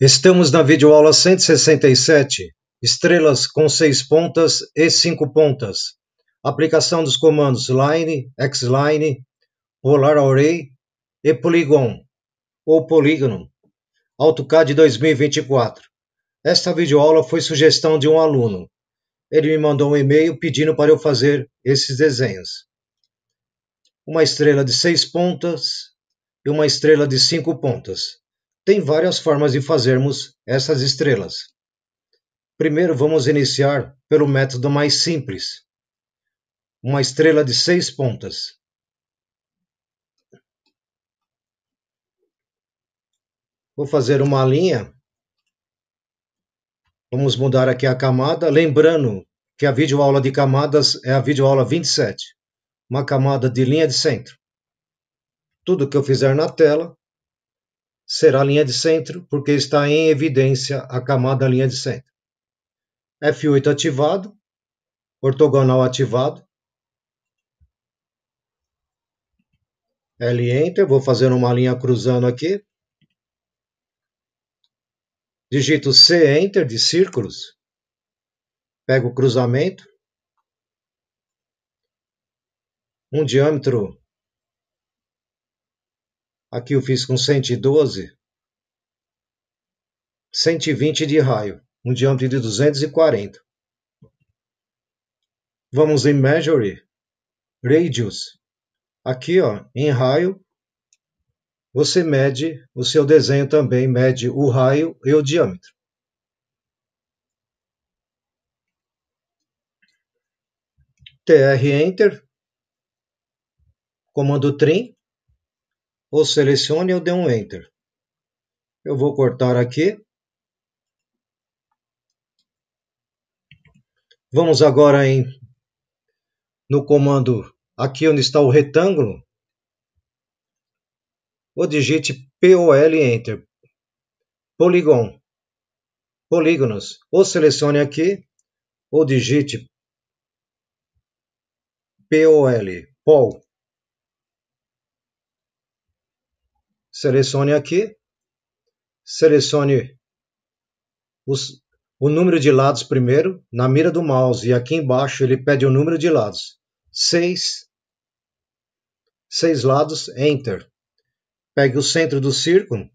Estamos na videoaula 167, estrelas com seis pontas e cinco pontas. Aplicação dos comandos line, xline, polar array e polygon, ou polígono, AutoCAD 2024. Esta videoaula foi sugestão de um aluno. Ele me mandou um e-mail pedindo para eu fazer esses desenhos. Uma estrela de seis pontas uma estrela de cinco pontas. Tem várias formas de fazermos essas estrelas. Primeiro, vamos iniciar pelo método mais simples. Uma estrela de seis pontas. Vou fazer uma linha. Vamos mudar aqui a camada, lembrando que a videoaula de camadas é a videoaula 27. Uma camada de linha de centro. Tudo que eu fizer na tela será linha de centro, porque está em evidência a camada linha de centro. F8 ativado, ortogonal ativado. L Enter, vou fazer uma linha cruzando aqui. Digito C Enter de círculos. Pego o cruzamento. Um diâmetro Aqui eu fiz com 112, 120 de raio, um diâmetro de 240. Vamos em Measure, Radius. Aqui ó, em raio, você mede, o seu desenho também mede o raio e o diâmetro. TR Enter, comando trim, ou selecione ou dê um Enter. Eu vou cortar aqui. Vamos agora em, no comando aqui onde está o retângulo, ou digite POL Enter, Polygon, Polígonos, ou selecione aqui, ou digite POL, POL, selecione aqui, selecione os, o número de lados primeiro, na mira do mouse, e aqui embaixo ele pede o número de lados. seis seis lados, Enter. Pegue o centro do círculo,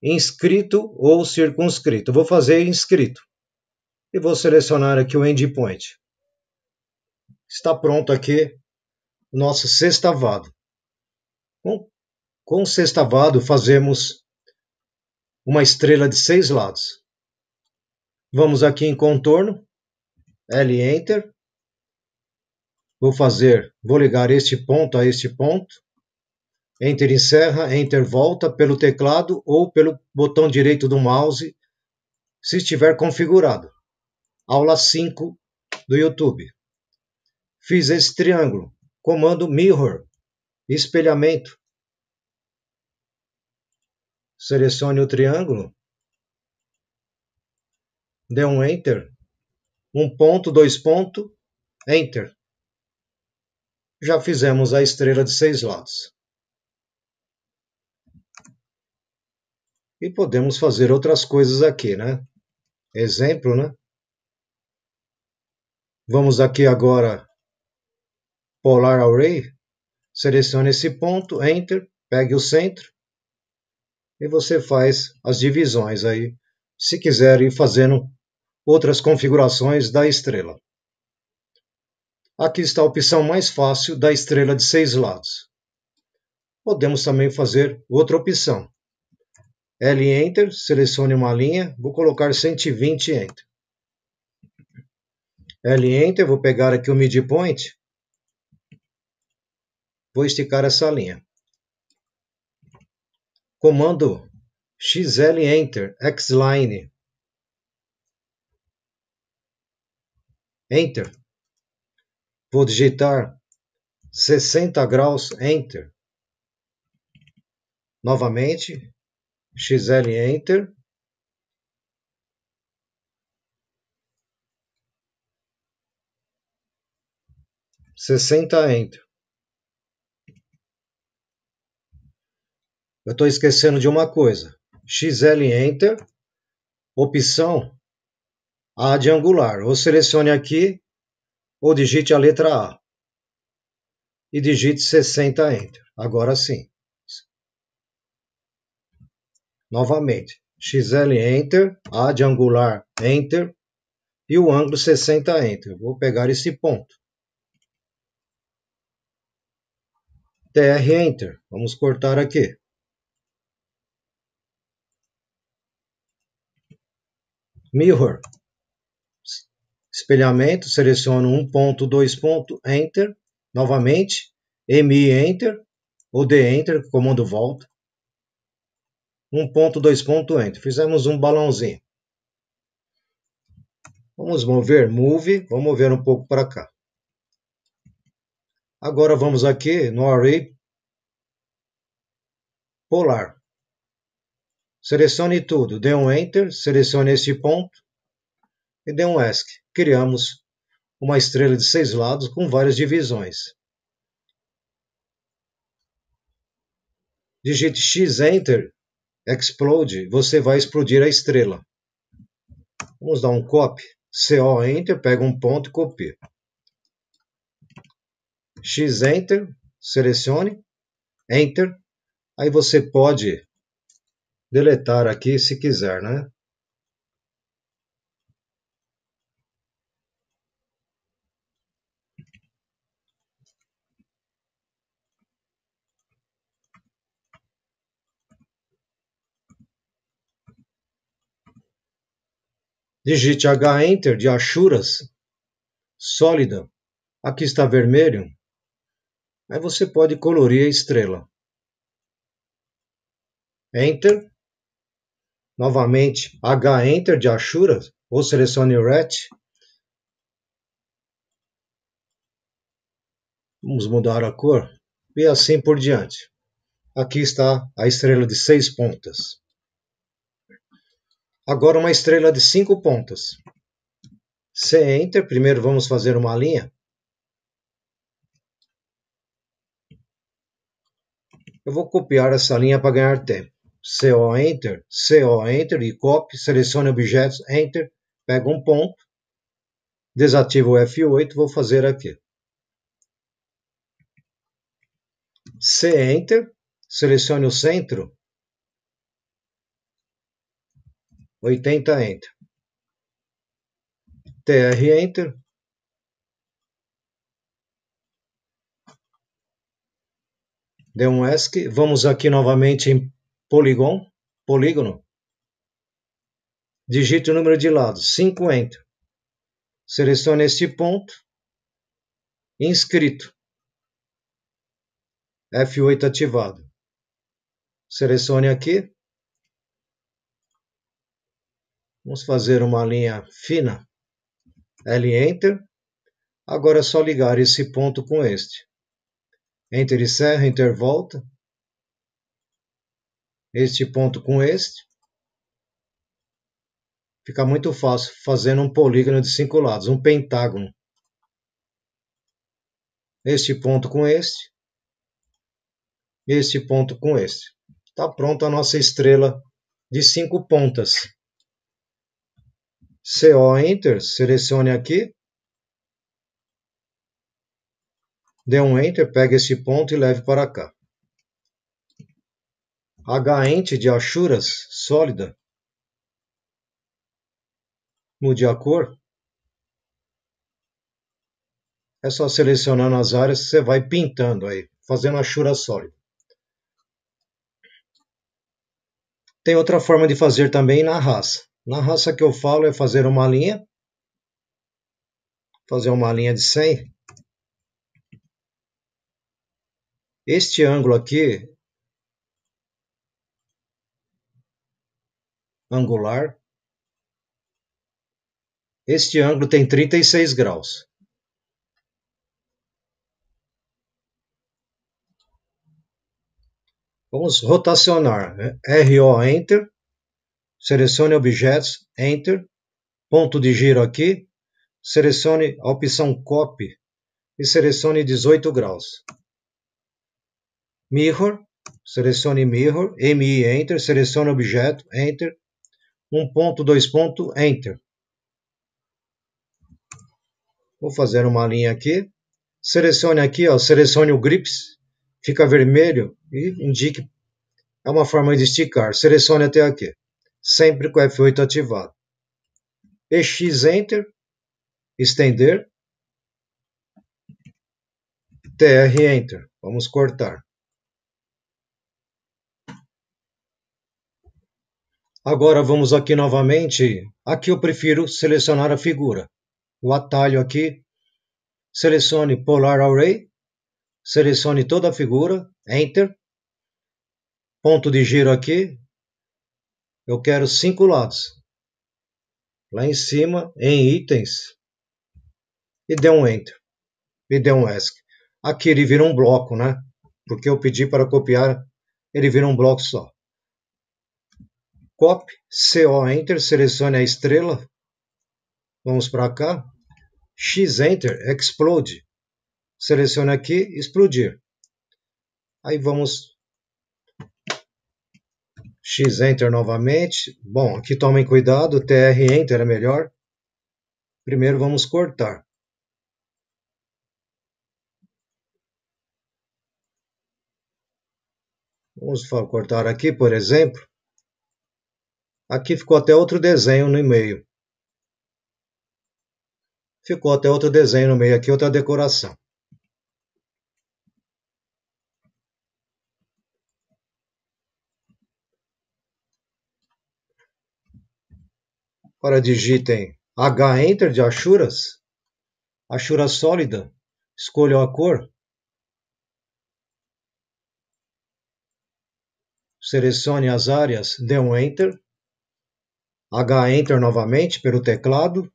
inscrito ou circunscrito. Vou fazer inscrito. E vou selecionar aqui o endpoint. Está pronto aqui o nosso sextavado. Com, com o sextavado fazemos uma estrela de seis lados. Vamos aqui em contorno, L Enter. Vou fazer, vou ligar este ponto a este ponto. Enter encerra, Enter volta pelo teclado ou pelo botão direito do mouse, se estiver configurado. Aula 5 do YouTube. Fiz esse triângulo. Comando Mirror espelhamento. Selecione o triângulo, dê um Enter, um ponto, dois pontos, Enter. Já fizemos a estrela de seis lados. E podemos fazer outras coisas aqui, né? Exemplo, né? Vamos aqui agora Polar Array selecione esse ponto, Enter, pegue o centro e você faz as divisões aí, se quiser ir fazendo outras configurações da estrela. Aqui está a opção mais fácil da estrela de seis lados. Podemos também fazer outra opção. L Enter, selecione uma linha, vou colocar 120 Enter. L Enter, vou pegar aqui o midpoint Vou esticar essa linha. Comando XL Enter, Xline. Enter. Vou digitar 60 graus, Enter. Novamente, XL Enter. Sessenta Enter. Eu estou esquecendo de uma coisa. XL Enter, opção A de angular. Ou selecione aqui, ou digite a letra A. E digite 60 Enter. Agora sim. Novamente, XL Enter, A de angular Enter e o ângulo 60 Enter. Vou pegar esse ponto. TR Enter. Vamos cortar aqui. mirror, espelhamento, seleciono um ponto, dois pontos, enter, novamente, mi enter, ou d enter, comando volta, um ponto, dois pontos, enter. Fizemos um balãozinho. Vamos mover, move, vamos mover um pouco para cá. Agora vamos aqui no array polar. Selecione tudo, dê um Enter, selecione este ponto e dê um ESC. Criamos uma estrela de seis lados com várias divisões. Digite X Enter, Explode, você vai explodir a estrela. Vamos dar um copy, CO Enter, pega um ponto e copia. X Enter, selecione, Enter. Aí você pode deletar aqui se quiser, né? Digite H Enter de Achuras sólida. Aqui está vermelho. Aí você pode colorir a estrela. Enter novamente h-enter de Ashura, ou selecione o RET. Vamos mudar a cor e assim por diante. Aqui está a estrela de seis pontas. Agora uma estrela de cinco pontas. C Enter, primeiro vamos fazer uma linha. Eu vou copiar essa linha para ganhar tempo. CO Enter, CO Enter e copy, selecione objetos, Enter, pega um ponto, desativa o F8, vou fazer aqui. C Enter, selecione o centro, 80 Enter. TR Enter. Deu um ESC. Vamos aqui novamente em Polígono, polígono. Digite o número de lados, enter. Selecione este ponto. Inscrito. F8 ativado. Selecione aqui. Vamos fazer uma linha fina. L Enter. Agora é só ligar esse ponto com este. Enter e serra, Enter volta este ponto com este, fica muito fácil fazendo um polígono de cinco lados, um pentágono. Este ponto com este, este ponto com este. Está pronta a nossa estrela de cinco pontas. CO Enter, selecione aqui, dê um Enter, pega este ponto e leve para cá. Hente de Achuras sólida mude a cor, é só selecionando as áreas você vai pintando aí, fazendo a chura sólida. Tem outra forma de fazer também na raça. Na raça que eu falo é fazer uma linha, fazer uma linha de 100. Este ângulo aqui angular. Este ângulo tem 36 graus. Vamos rotacionar. Né? RO Enter. Selecione objetos, Enter. Ponto de giro aqui. Selecione a opção Copy e selecione 18 graus. Mirror. Selecione Mirror. MI Enter. Selecione objeto, Enter um ponto, dois ponto, Enter. Vou fazer uma linha aqui. Selecione aqui, ó, selecione o grips, fica vermelho e indique. É uma forma de esticar. Selecione até aqui, sempre com F8 ativado. EX Enter, estender. TR Enter. Vamos cortar. Agora vamos aqui novamente. Aqui eu prefiro selecionar a figura. O atalho aqui, selecione Polar Array, selecione toda a figura, Enter. Ponto de giro aqui, eu quero cinco lados. Lá em cima, em itens, e dê um Enter, e dê um ESC. Aqui ele vira um bloco, né? Porque eu pedi para copiar, ele vira um bloco só cop, co enter, selecione a estrela, vamos para cá, x enter, explode, selecione aqui, explodir. Aí vamos X Enter novamente. Bom, aqui tomem cuidado, TR Enter é melhor. Primeiro vamos cortar. Vamos cortar aqui, por exemplo. Aqui ficou até outro desenho no e-mail. Ficou até outro desenho no meio aqui, outra decoração. Agora digitem H Enter de Ashuras, Ashura sólida, escolham a cor, selecione as áreas, dê um Enter. H enter novamente pelo teclado.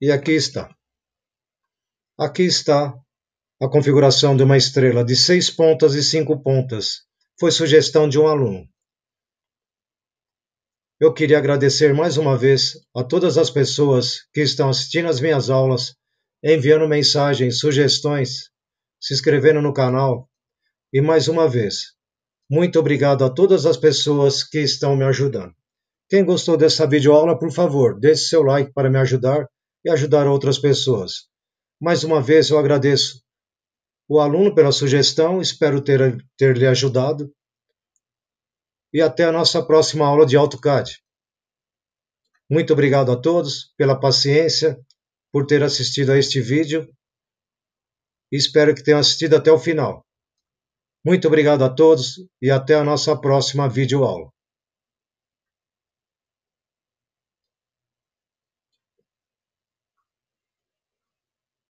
E aqui está. Aqui está a configuração de uma estrela de seis pontas e cinco pontas. Foi sugestão de um aluno. Eu queria agradecer mais uma vez a todas as pessoas que estão assistindo às minhas aulas, enviando mensagens, sugestões, se inscrevendo no canal e mais uma vez, muito obrigado a todas as pessoas que estão me ajudando. Quem gostou dessa videoaula, por favor, deixe seu like para me ajudar e ajudar outras pessoas. Mais uma vez, eu agradeço o aluno pela sugestão, espero ter, ter lhe ajudado. E até a nossa próxima aula de AutoCAD. Muito obrigado a todos pela paciência, por ter assistido a este vídeo. Espero que tenham assistido até o final. Muito obrigado a todos e até a nossa próxima videoaula.